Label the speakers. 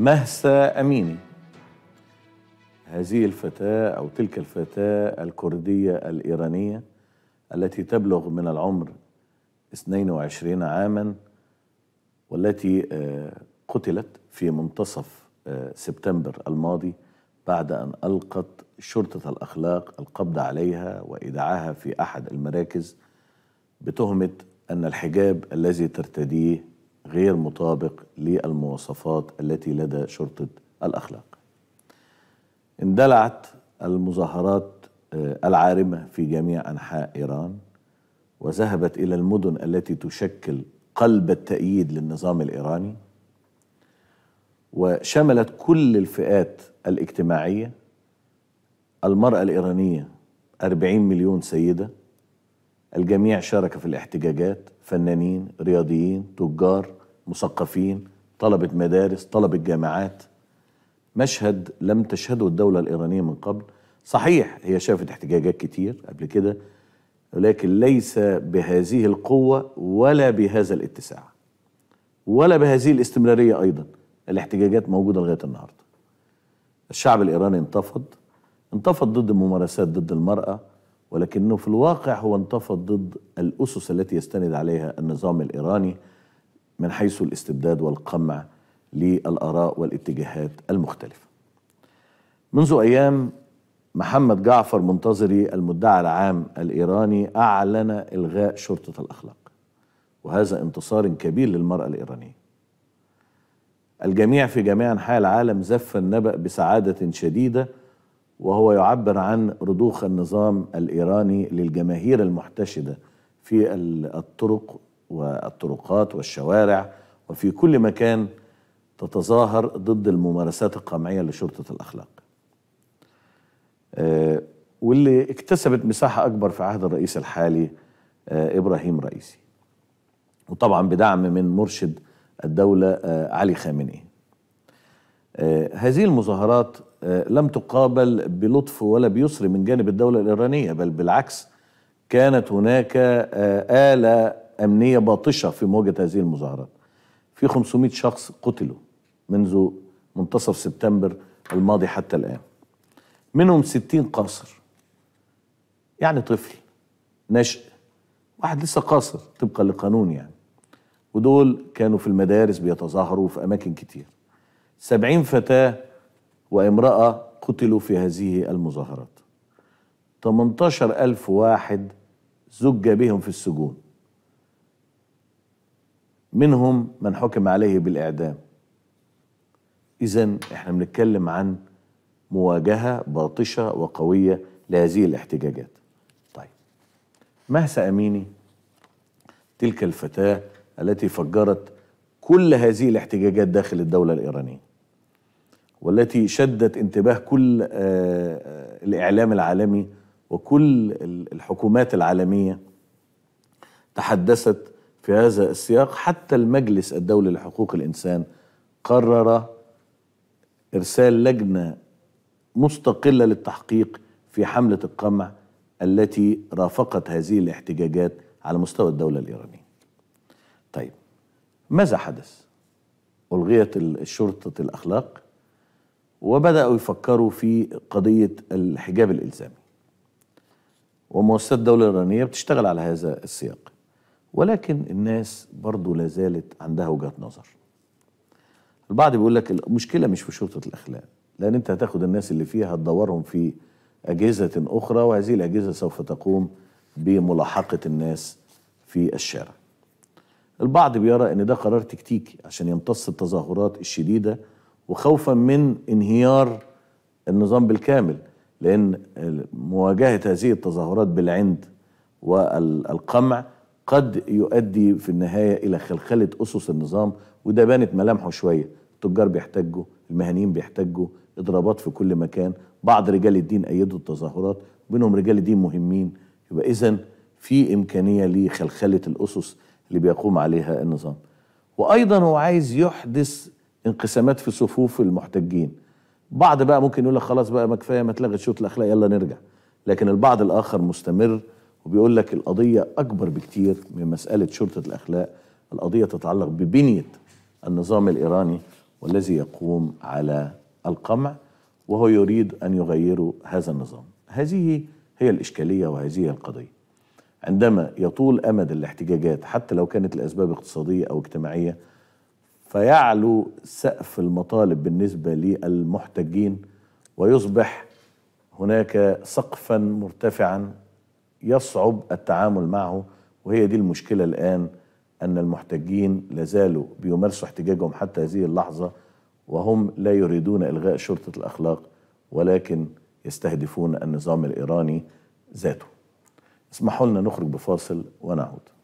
Speaker 1: مهسا أميني هذه الفتاة أو تلك الفتاة الكردية الإيرانية التي تبلغ من العمر 22 عاما والتي آه، قتلت في منتصف آه، سبتمبر الماضي بعد أن ألقت شرطة الأخلاق القبض عليها وإدعاها في أحد المراكز بتهمة أن الحجاب الذي ترتديه غير مطابق للمواصفات التي لدى شرطة الأخلاق اندلعت المظاهرات آه، العارمة في جميع أنحاء إيران وذهبت إلى المدن التي تشكل قلب التأييد للنظام الإيراني وشملت كل الفئات الاجتماعية المرأة الإيرانية 40 مليون سيدة الجميع شارك في الاحتجاجات فنانين رياضيين تجار مثقفين طلبة مدارس طلبة جامعات مشهد لم تشهده الدولة الإيرانية من قبل صحيح هي شافت احتجاجات كتير قبل كده ولكن ليس بهذه القوة ولا بهذا الاتساع ولا بهذه الاستمرارية أيضا الاحتجاجات موجودة لغاية النهاردة الشعب الإيراني انتفض انتفض ضد الممارسات ضد المرأة ولكنه في الواقع هو انتفض ضد الأسس التي يستند عليها النظام الإيراني من حيث الاستبداد والقمع للآراء والاتجاهات المختلفة منذ أيام محمد جعفر منتظري المدعي العام الإيراني أعلن إلغاء شرطة الأخلاق وهذا انتصار كبير للمرأة الإيرانية الجميع في جميع أنحاء العالم زف النبأ بسعادة شديدة وهو يعبر عن رضوخ النظام الإيراني للجماهير المحتشدة في الطرق والطرقات والشوارع وفي كل مكان تتظاهر ضد الممارسات القمعية لشرطة الأخلاق آه، واللي اكتسبت مساحة أكبر في عهد الرئيس الحالي آه، إبراهيم رئيسي وطبعا بدعم من مرشد الدولة آه، علي خامنئي هذه المظاهرات لم تقابل بلطف ولا بيسر من جانب الدولة الإيرانية بل بالعكس كانت هناك آلة أمنية باطشة في مواجهة هذه المظاهرات في 500 شخص قتلوا منذ منتصف سبتمبر الماضي حتى الآن منهم 60 قاصر يعني طفل نشأ واحد لسه قاصر طبقا لقانون يعني ودول كانوا في المدارس بيتظاهروا في أماكن كتير 70 فتاة وامرأة قتلوا في هذه المظاهرات 18 ألف واحد زج بهم في السجون منهم من حكم عليه بالإعدام إذا إحنا بنتكلم عن مواجهة باطشة وقوية لهذه الاحتجاجات طيب مهسا أميني تلك الفتاة التي فجرت كل هذه الاحتجاجات داخل الدولة الإيرانية والتي شدت انتباه كل آه، آه، الإعلام العالمي وكل الحكومات العالمية تحدثت في هذا السياق حتى المجلس الدولي لحقوق الإنسان قرر إرسال لجنة مستقلة للتحقيق في حملة القمع التي رافقت هذه الاحتجاجات على مستوى الدولة الإيرانية طيب ماذا حدث؟ ألغيت الشرطة الأخلاق وبدأوا يفكروا في قضية الحجاب الإلزامي ومؤسسات الدولة الإيرانية بتشتغل على هذا السياق ولكن الناس برضو لا زالت عندها وجهة نظر البعض بيقول لك المشكلة مش في شرطة الأخلاق لأن أنت هتاخد الناس اللي فيها هتدورهم في أجهزة أخرى وهذه الأجهزة سوف تقوم بملاحقة الناس في الشارع البعض بيرى أن ده قرار تكتيكي عشان يمتص التظاهرات الشديدة وخوفا من انهيار النظام بالكامل لأن مواجهة هذه التظاهرات بالعند والقمع قد يؤدي في النهايه الى خلخله اسس النظام وده بانت ملامحه شويه التجار بيحتجوا المهنيين بيحتجوا اضرابات في كل مكان بعض رجال الدين ايدوا التظاهرات بينهم رجال الدين مهمين يبقى اذا في امكانيه لخلخله الاسس اللي بيقوم عليها النظام وايضا هو عايز يحدث انقسامات في صفوف المحتجين بعض بقى ممكن يقول لك خلاص بقى ما كفايه ما اتلغت شوط الاخلاق يلا نرجع لكن البعض الاخر مستمر وبيقول لك القضية أكبر بكتير من مسألة شرطة الأخلاق القضية تتعلق ببنية النظام الإيراني والذي يقوم على القمع وهو يريد أن يغيروا هذا النظام هذه هي الإشكالية وهذه هي القضية عندما يطول أمد الاحتجاجات حتى لو كانت الأسباب اقتصادية أو اجتماعية فيعلو سقف المطالب بالنسبة للمحتجين ويصبح هناك سقفا مرتفعا يصعب التعامل معه وهي دي المشكلة الآن أن المحتجين لازالوا بيمارسوا احتجاجهم حتى هذه اللحظة وهم لا يريدون إلغاء شرطة الأخلاق ولكن يستهدفون النظام الإيراني ذاته اسمحوا لنا نخرج بفاصل ونعود